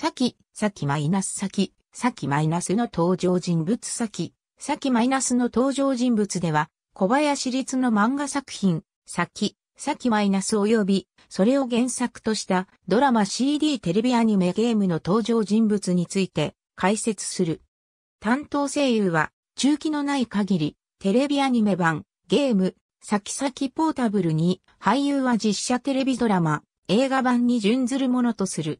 先、先マイナス先、先マイナスの登場人物先、先マイナスの登場人物では、小林立の漫画作品、先、先マイナス及び、それを原作としたドラマ CD テレビアニメゲームの登場人物について解説する。担当声優は、中期のない限り、テレビアニメ版、ゲーム、先々ポータブルに、俳優は実写テレビドラマ、映画版に準ずるものとする。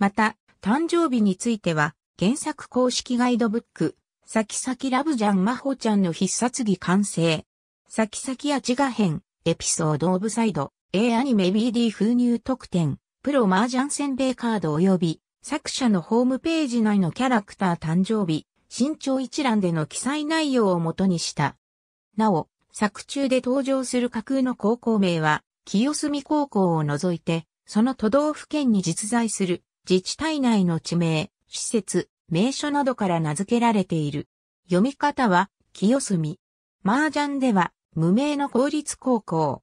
また、誕生日については、原作公式ガイドブック、サキサキラブジャンマホちゃんの必殺技完成。サキサキアチガ編、エピソードオブサイド、A アニメ BD 封入特典、プロ麻雀せんべいカード及び、作者のホームページ内のキャラクター誕生日、身長一覧での記載内容をもとにした。なお、作中で登場する架空の高校名は、清澄高校を除いて、その都道府県に実在する自治体内の地名、施設、名所などから名付けられている。読み方は、清澄。麻雀では、無名の公立高校。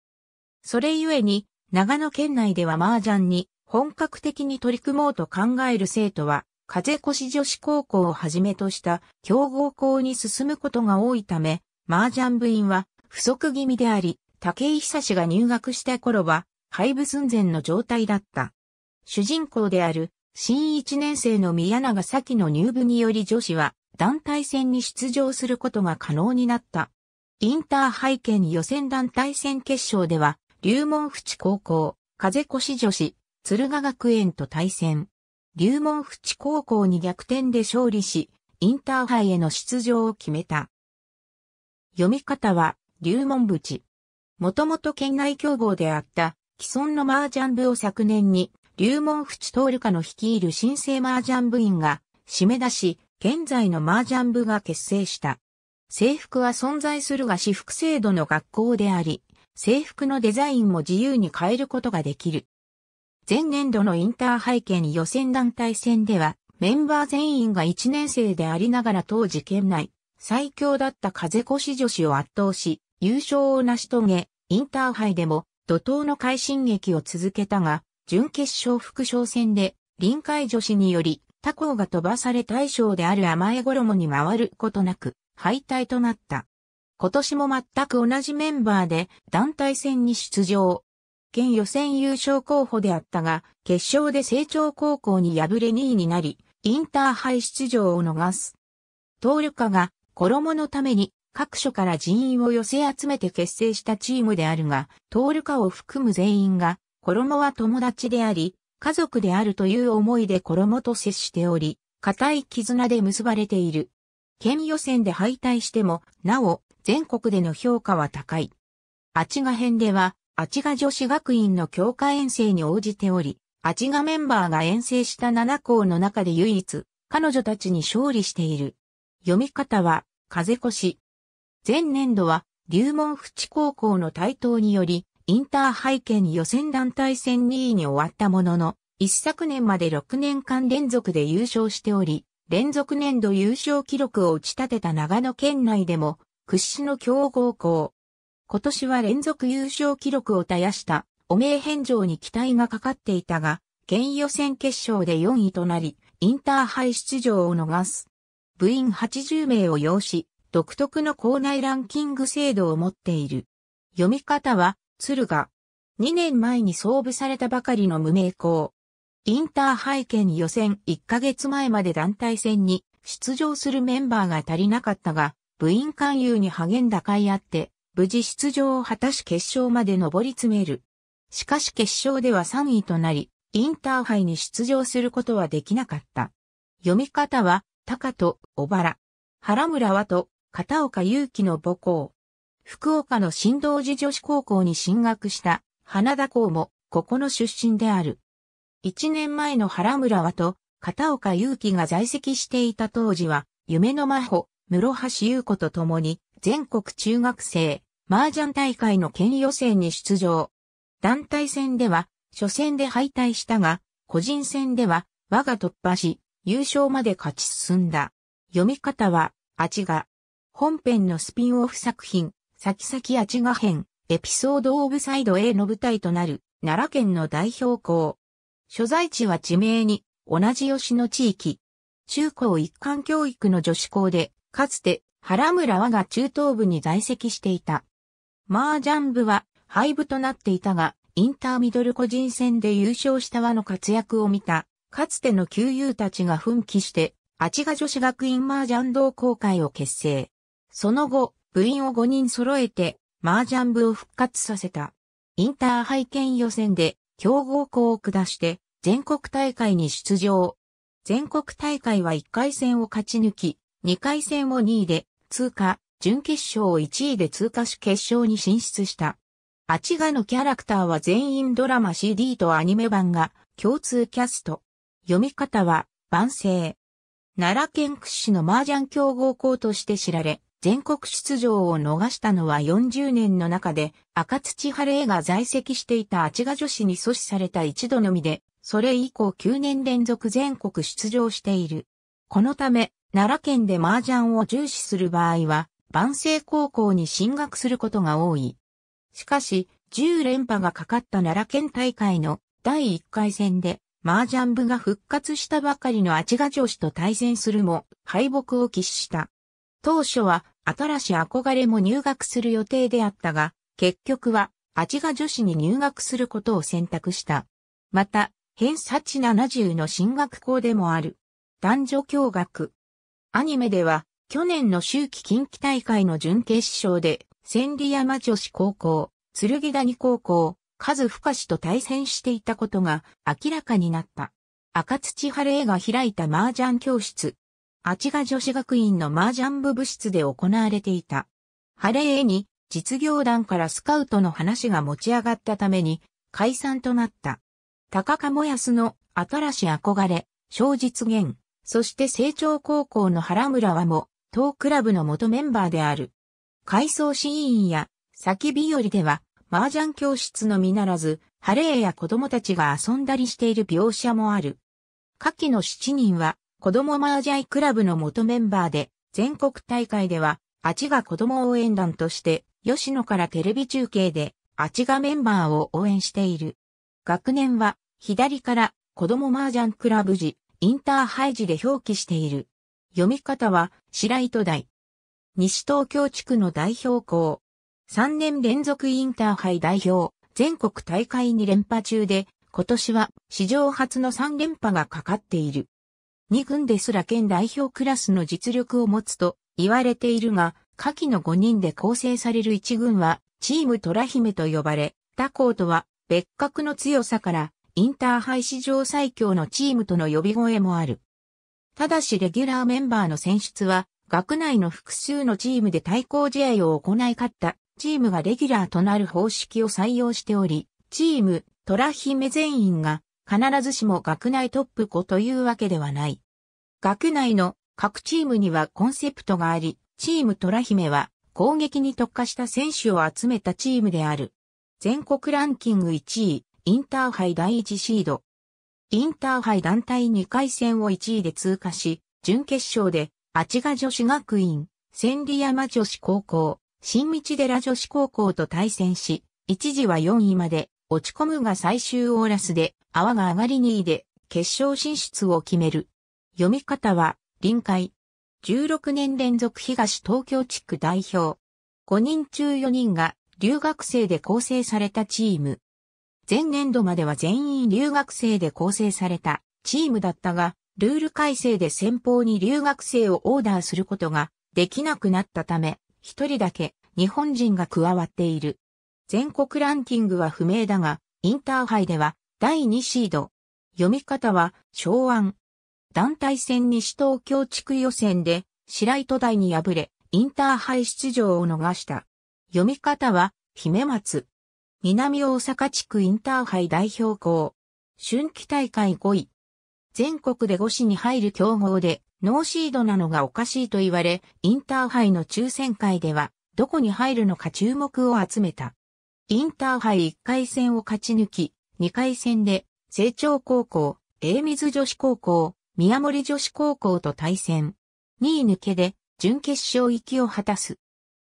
それゆえに、長野県内では麻雀に本格的に取り組もうと考える生徒は、風越女子高校をはじめとした強豪校に進むことが多いため、麻雀部員は不足気味であり、竹井久志が入学した頃は、廃部寸前の状態だった。主人公である新一年生の宮永咲の入部により女子は団体戦に出場することが可能になった。インターハイ県予選団体戦決勝では、龍門淵高校、風越女子、鶴ヶ学園と対戦。龍門淵高校に逆転で勝利し、インターハイへの出場を決めた。読み方は、龍門淵。もともと県内競合であった、既存の麻雀部を昨年に龍門淵徹下の率いる新生麻雀部員が、締め出し、現在の麻雀部が結成した。制服は存在するが私服制度の学校であり、制服のデザインも自由に変えることができる。前年度のインターハイ県予選団体戦では、メンバー全員が1年生でありながら当時県内、最強だった風越女子を圧倒し、優勝を成し遂げ、インターハイでも怒涛の快進撃を続けたが、準決勝副賞戦で、臨海女子により、他校が飛ばされ大将である甘え衣に回ることなく、敗退となった。今年も全く同じメンバーで団体戦に出場。県予選優勝候補であったが、決勝で成長高校に敗れ2位になり、インターハイ出場を逃す。ールカが衣のために各所から人員を寄せ集めて結成したチームであるが、ールカを含む全員が衣は友達であり、家族であるという思いで衣と接しており、固い絆で結ばれている。県予選で敗退しても、なお、全国での評価は高い。あちが編では、あちが女子学院の強化遠征に応じており、あちがメンバーが遠征した7校の中で唯一、彼女たちに勝利している。読み方は、風越し。前年度は、龍門淵高校の台頭により、インターハイ県予選団体戦2位に終わったものの、一昨年まで6年間連続で優勝しており、連続年度優勝記録を打ち立てた長野県内でも屈指の強豪校。今年は連続優勝記録を絶やした汚名返上に期待がかかっていたが、県予選決勝で4位となり、インターハイ出場を逃す。部員80名を要し、独特の校内ランキング制度を持っている。読み方は、鶴が、2年前に創部されたばかりの無名校。インターハイ県予選1ヶ月前まで団体戦に出場するメンバーが足りなかったが、部員勧誘に励んだ甲斐あって、無事出場を果たし決勝まで上り詰める。しかし決勝では3位となり、インターハイに出場することはできなかった。読み方は、高と小原。原村和と片岡祐希の母校。福岡の新道寺女子高校に進学した花田校もここの出身である。一年前の原村はと、片岡祐希が在籍していた当時は、夢の真帆、室橋優子と共に、全国中学生、麻雀大会の県予選に出場。団体戦では、初戦で敗退したが、個人戦では、我が突破し、優勝まで勝ち進んだ。読み方は、あちが。本編のスピンオフ作品、先々あちが編、エピソードオブサイド A の舞台となる、奈良県の代表校。所在地は地名に、同じ吉野地域。中高一貫教育の女子校で、かつて、原村和が中等部に在籍していた。麻雀部は廃部となっていたが、インターミドル個人戦で優勝した和の活躍を見た、かつての旧友たちが奮起して、あちが女子学院麻雀同好会を結成。その後、部員を5人揃えて、麻雀部を復活させた。インターハイ県予選で、強豪校を下して、全国大会に出場。全国大会は1回戦を勝ち抜き、2回戦を2位で通過、準決勝を1位で通過し決勝に進出した。あちがのキャラクターは全員ドラマ CD とアニメ版が共通キャスト。読み方は、万世。奈良県屈指の麻雀強豪校として知られ、全国出場を逃したのは40年の中で、赤土晴れが在籍していたあちが女子に阻止された一度のみで、それ以降9年連続全国出場している。このため、奈良県で麻雀を重視する場合は、万世高校に進学することが多い。しかし、10連覇がかかった奈良県大会の第1回戦で、麻雀部が復活したばかりのあちが女子と対戦するも、敗北を喫した。当初は新し憧れも入学する予定であったが、結局は、あちが女子に入学することを選択した。また、偏差値70の進学校でもある。男女共学。アニメでは、去年の秋季近畿大会の準決勝で、千里山女子高校、剣谷高校、数深氏と対戦していたことが明らかになった。赤土晴れが開いた麻雀教室、あちが女子学院の麻雀部部室で行われていた。ハレーに実業団からスカウトの話が持ち上がったために解散となった。高鴨安の新しい憧れ、小実現、そして成長高校の原村はも、当クラブの元メンバーである。回想シーンや、先日和では、麻雀教室のみならず、ハレーや子供たちが遊んだりしている描写もある。下記の7人は、子供マージャイクラブの元メンバーで、全国大会では、あちが子供応援団として、吉野からテレビ中継で、あちがメンバーを応援している。学年は、左から、子供マージャンクラブ時、インターハイ時で表記している。読み方は、白糸台。西東京地区の代表校。3年連続インターハイ代表、全国大会に連覇中で、今年は史上初の3連覇がかかっている。2軍ですら県代表クラスの実力を持つと言われているが、下記の5人で構成される1軍は、チーム虎姫と呼ばれ、他校とは別格の強さから、インターハイ史上最強のチームとの呼び声もある。ただしレギュラーメンバーの選出は、学内の複数のチームで対抗試合を行い勝ったチームがレギュラーとなる方式を採用しており、チーム、虎姫全員が必ずしも学内トップ子というわけではない。学内の各チームにはコンセプトがあり、チーム虎姫は攻撃に特化した選手を集めたチームである。全国ランキング1位、インターハイ第1シード。インターハイ団体2回戦を1位で通過し、準決勝で、あちが女子学院、千里山女子高校、新道寺女子高校と対戦し、一時は4位まで落ち込むが最終オーラスで泡が上がり2位で決勝進出を決める。読み方は、臨海。16年連続東東京地区代表。5人中4人が留学生で構成されたチーム。前年度までは全員留学生で構成されたチームだったが、ルール改正で先方に留学生をオーダーすることができなくなったため、一人だけ日本人が加わっている。全国ランキングは不明だが、インターハイでは第2シード。読み方は、昭安。団体戦西東京地区予選で、白糸台に敗れ、インターハイ出場を逃した。読み方は、姫松。南大阪地区インターハイ代表校。春季大会5位。全国で5市に入る強豪で、ノーシードなのがおかしいと言われ、インターハイの抽選会では、どこに入るのか注目を集めた。インターハイ1回戦を勝ち抜き、2回戦で、成長高校、英水女子高校、宮森女子高校と対戦。2位抜けで、準決勝行きを果たす。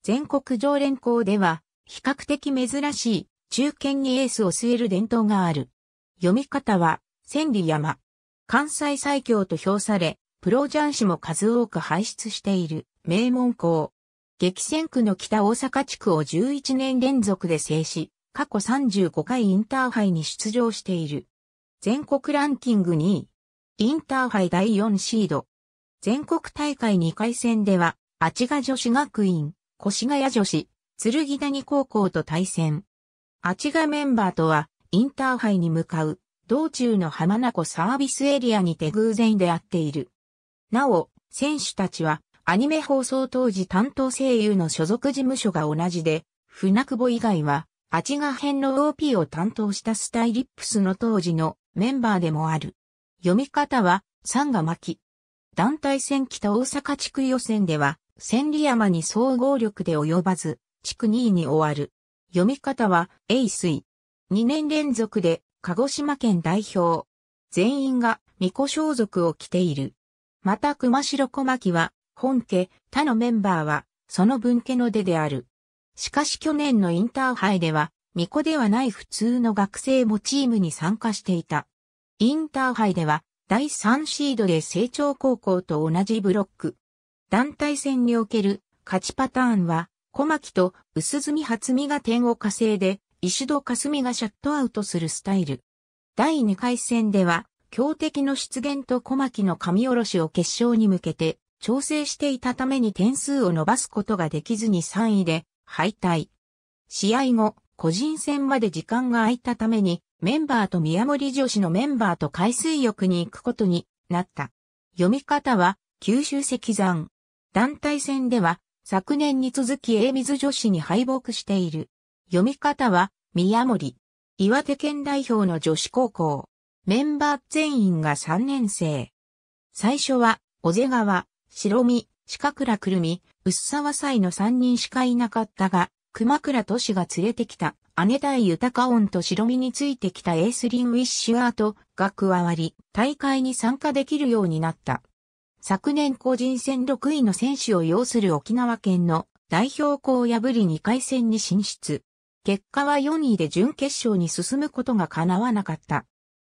全国常連校では、比較的珍しい、中堅にエースを据える伝統がある。読み方は、千里山。関西最強と評され、プロ雀士も数多く輩出している、名門校。激戦区の北大阪地区を11年連続で制し、過去35回インターハイに出場している。全国ランキング2位。インターハイ第4シード。全国大会2回戦では、あちが女子学院、越谷女子、剣谷高校と対戦。あちがメンバーとは、インターハイに向かう、道中の浜名湖サービスエリアにて偶然出会っている。なお、選手たちは、アニメ放送当時担当声優の所属事務所が同じで、船久保以外は、アチガ編の OP を担当したスタイリップスの当時のメンバーでもある。読み方は、サンガ巻。団体戦北大阪地区予選では、千里山に総合力で及ばず、地区2位に終わる。読み方は、エイスイ。2年連続で、鹿児島県代表。全員が、巫女装束を着ている。また熊代小牧は、本家、他のメンバーは、その分家の出である。しかし去年のインターハイでは、巫女ではない普通の学生もチームに参加していた。インターハイでは、第3シードで成長高校と同じブロック。団体戦における勝ちパターンは、小牧と薄墨初美が点を稼いで、石戸霞がシャットアウトするスタイル。第2回戦では、強敵の出現と小牧の神下ろしを決勝に向けて、調整していたために点数を伸ばすことができずに3位で、敗退。試合後、個人戦まで時間が空いたために、メンバーと宮森女子のメンバーと海水浴に行くことになった。読み方は、九州石山。団体戦では、昨年に続き A 水女子に敗北している。読み方は、宮森。岩手県代表の女子高校。メンバー全員が3年生。最初は、小瀬川、白身、四角らくるみ、薄沢祭の三人しかいなかったが、熊倉都市が連れてきた、姉大豊音と白身についてきたエースリン・ウィッシュアートが加わり、大会に参加できるようになった。昨年個人戦6位の選手を要する沖縄県の代表校を破り2回戦に進出。結果は4位で準決勝に進むことが叶わなかった。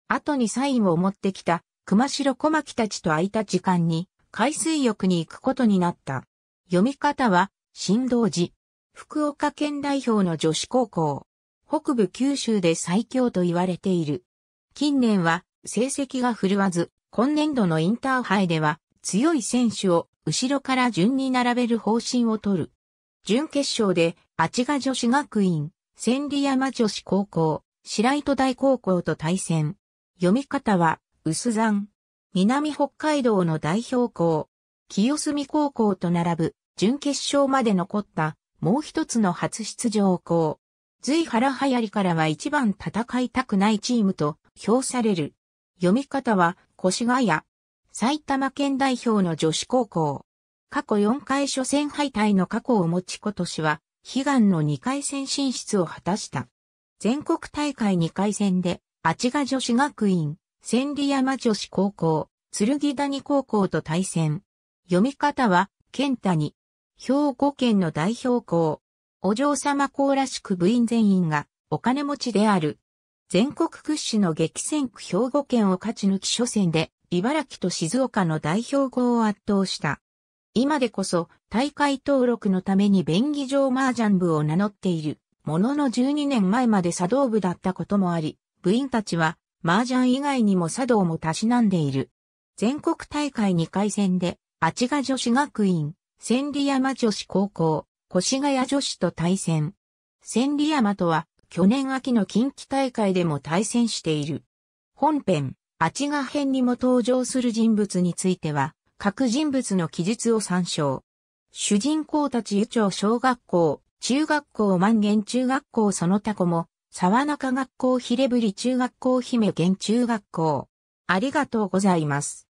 後にサインを持ってきた熊代小牧たちと空いた時間に海水浴に行くことになった。読み方は、振動寺。福岡県代表の女子高校。北部九州で最強と言われている。近年は成績が振るわず、今年度のインターハイでは強い選手を後ろから順に並べる方針を取る。準決勝で、あちが女子学院、千里山女子高校、白糸大高校と対戦。読み方は、薄山。南北海道の代表校、清澄高校と並ぶ準決勝まで残ったもう一つの初出場校。随原流行りからは一番戦いたくないチームと評される。読み方は越谷。埼玉県代表の女子高校。過去4回初戦敗退の過去を持ち今年は悲願の2回戦進出を果たした。全国大会2回戦で、ちが女子学院、千里山女子高校、剣谷高校と対戦。読み方は、健に。兵庫県の代表校、お嬢様校らしく部員全員がお金持ちである。全国屈指の激戦区兵庫県を勝ち抜き初戦で、茨城と静岡の代表校を圧倒した。今でこそ大会登録のために便宜上麻雀部を名乗っている。ものの12年前まで茶道部だったこともあり、部員たちは麻雀以外にも茶道もたしなんでいる。全国大会2回戦で、あちが女子学院、千里山女子高校、越谷女子と対戦。千里山とは、去年秋の近畿大会でも対戦している。本編、あちが編にも登場する人物については、各人物の記述を参照。主人公たち宇町小学校、中学校万元中学校その他子も、沢中学校ひれぶり中学校姫元中学校。ありがとうございます。